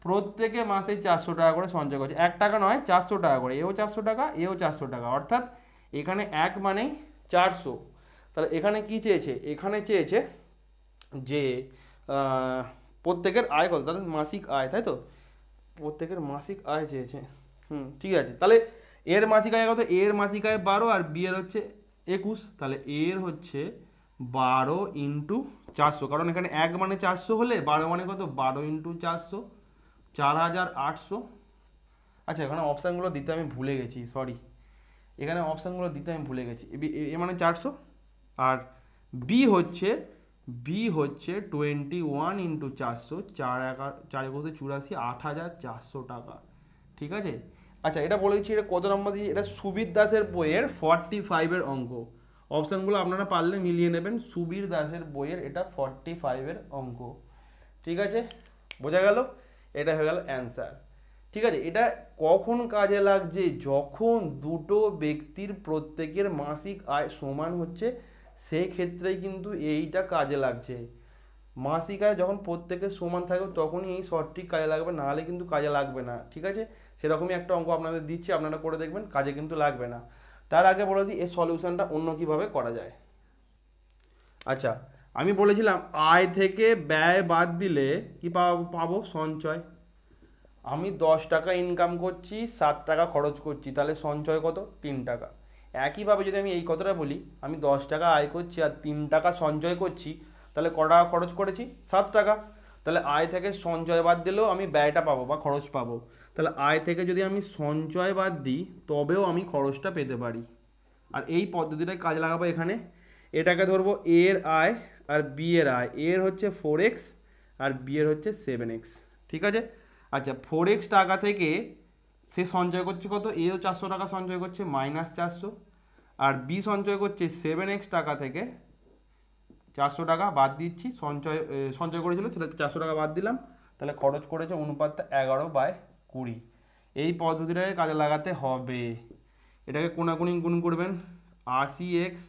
প্রত্যেকে মাসে চারশো টাকা করে সঞ্চয় করছে এক টাকা নয় চারশো টাকা করে এও চারশো টাকা এও চারশো টাকা অর্থাৎ এখানে এক মানেই চারশো তাহলে এখানে কি চেয়েছে এখানে চেয়েছে যে প্রত্যেকের আয় কত তাদের মাসিক আয় তাই তো প্রত্যেকের মাসিক আয় চেয়েছে হুম ঠিক আছে তাহলে এর মাসিক আয় কত এর মাসিক আয় বারো আর বিয়ের হচ্ছে একুশ তাহলে এর হচ্ছে বারো ইন্টু চারশো কারণ এখানে এক মানে চারশো হলে বারো মানে কত বারো ইন্টু চারশো চার হাজার আটশো আচ্ছা এখানে অপশানগুলো দিতে আমি ভুলে গেছি সরি এখানে অপশানগুলো দিতে আমি ভুলে গেছি এ মানে চারশো আর বি হচ্ছে বি হচ্ছে টোয়েন্টি ওয়ান ইন্টু চারশো চার একা চার একশো চুরাশি আট হাজার চারশো টাকা ঠিক আছে আচ্ছা এটা বলে দিচ্ছি এটা কত নম্বর দিয়েছি এটা সুবির দাসের বইয়ের ফর্টি ফাইভের অঙ্ক অপশানগুলো আপনারা পারলে মিলিয়ে নেবেন সুবীর দাসের বইয়ের এটা ফর্টি ফাইভের অঙ্ক ঠিক আছে বোঝা গেল এটা হয়ে গেল অ্যান্সার ঠিক আছে এটা কখন কাজে লাগছে যখন দুটো ব্যক্তির প্রত্যেকের মাসিক আয় সমান হচ্ছে সেই ক্ষেত্রে কিন্তু এইটা কাজে লাগছে মাসিক আয় যখন প্রত্যেকের সমান থাকবে তখনই এই শর্টটি কাজে লাগবে নাহলে কিন্তু কাজে লাগবে না ঠিক আছে সেরকমই একটা অঙ্ক আপনাদের দিচ্ছি আপনারা করে দেখবেন কাজে কিন্তু লাগবে না তার আগে বলে দিই এই সলিউশনটা অন্য কীভাবে করা যায় আচ্ছা আমি বলেছিলাম আয় থেকে ব্যয় বাদ দিলে কি পাবো সঞ্চয় আমি দশ টাকা ইনকাম করছি সাত টাকা খরচ করছি তাহলে সঞ্চয় কত তিন টাকা একইভাবে যদি আমি এই কথাটা বলি আমি দশ টাকা আয় করছি আর তিন টাকা সঞ্চয় করছি তাহলে ক টাকা খরচ করেছি সাত টাকা তাহলে আয় থেকে সঞ্চয় বাদ দিলেও আমি ব্যয়টা পাবো বা খরচ পাবো তাহলে আয় থেকে যদি আমি সঞ্চয় বাদ দিই তবেও আমি খরচটা পেতে পারি আর এই পদ্ধতিটাই কাজে লাগাবো এখানে এটাকে ধরবো এর আয় আর বি এর আয় এর হচ্ছে ফোর এক্স আর বি এর হচ্ছে সেভেন এক্স ঠিক আছে আচ্ছা ফোর এক্স টাকা থেকে সে সঞ্চয় করছে কত এও চারশো টাকা সঞ্চয় করছে মাইনাস চারশো আর বি সঞ্চয় করছে সেভেন এক্স টাকা থেকে চারশো টাকা বাদ দিচ্ছি সঞ্চয় সঞ্চয় করেছিল সেটা চারশো টাকা বাদ দিলাম তাহলে খরচ করেছে অনুপাতটা এগারো বাই কুড়ি এই পদ্ধতিটাকে কাজে লাগাতে হবে এটাকে কোনাকুনি গুণ করবেন আশি এক্স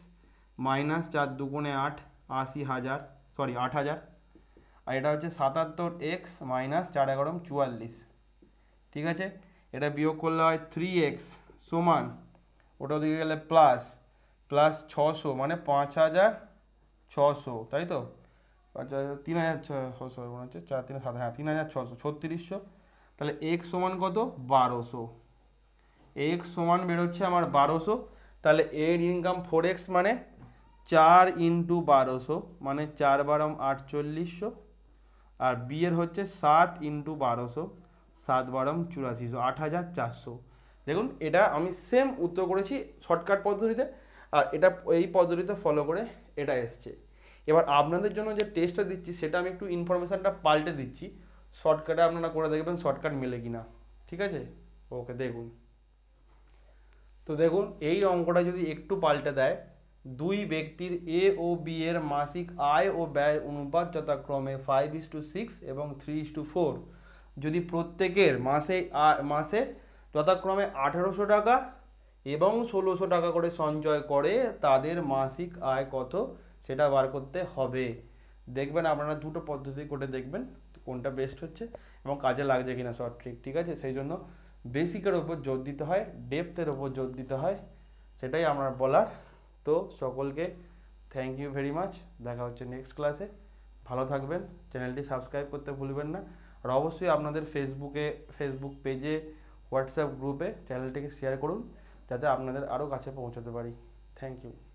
মাইনাস চার দুগুণে আট আশি হাজার সরি আট হাজার আর এটা হচ্ছে সাতাত্তর এক্স মাইনাস চার এগারো চুয়াল্লিশ ঠিক আছে এটা বিয়োগ করলে হয় থ্রি এক্স সমান ওটা দিকে গেলে প্লাস প্লাস ছশো মানে পাঁচ হাজার ছশো তাই তো পাঁচ হাজার তিন হাজার ছশো মনে হচ্ছে চার তিন সাত হাজার হ্যাঁ, তিন হাজার ছশো ছত্রিশশো তাহলে এক্স সমান কত বারোশো এক্স সমান বেরোচ্ছে আমার বারোশো তাহলে এর ইনকাম ফোর এক্স মানে চার ইন্টু বারোশো মানে চার বারো আটচল্লিশশো আর বিয়ের হচ্ছে সাত ইন্টু বারোশো সাত বারম চুরাশিশো আট হাজার চারশো দেখুন এটা আমি সেম উত্তর করেছি শর্টকাট পদ্ধতিতে আর এটা এই পদ্ধতিতে ফলো করে এটা এসছে এবার আপনাদের জন্য যে টেস্টটা দিচ্ছি সেটা আমি একটু ইনফরমেশানটা পাল্টে দিচ্ছি শর্টকাটে আপনারা করে দেখবেন শর্টকাট মেলে কি না ঠিক আছে ওকে দেখুন তো দেখুন এই অঙ্কটা যদি একটু পাল্টে দেয় দুই ব্যক্তির এ ও বি এর মাসিক আয় ও ব্যয় অনুপাত যথাক্রমে ফাইভ ইস টু সিক্স এবং থ্রি ইস টু ফোর যদি প্রত্যেকের মাসে মাসে যথাক্রমে আঠেরোশো টাকা এবং ষোলোশো টাকা করে সঞ্চয় করে তাদের মাসিক আয় কত সেটা বার করতে হবে দেখবেন আপনারা দুটো পদ্ধতি করে দেখবেন কোনটা বেস্ট হচ্ছে এবং কাজে লাগছে না শর্ট ট্রিক ঠিক আছে সেই জন্য বেসিকের ওপর জোর দিতে হয় ডেপথের ওপর জোর দিতে হয় সেটাই আমার বলার তো সকলকে থ্যাংক ইউ ভেরি মাচ দেখা হচ্ছে নেক্সট ক্লাসে ভালো থাকবেন চ্যানেলটি সাবস্ক্রাইব করতে ভুলবেন না আর অবশ্যই আপনাদের ফেসবুকে ফেসবুক পেজে হোয়াটসঅ্যাপ গ্রুপে চ্যানেলটিকে শেয়ার করুন যাতে আপনাদের আরও কাছে পৌঁছাতে পারি থ্যাংক ইউ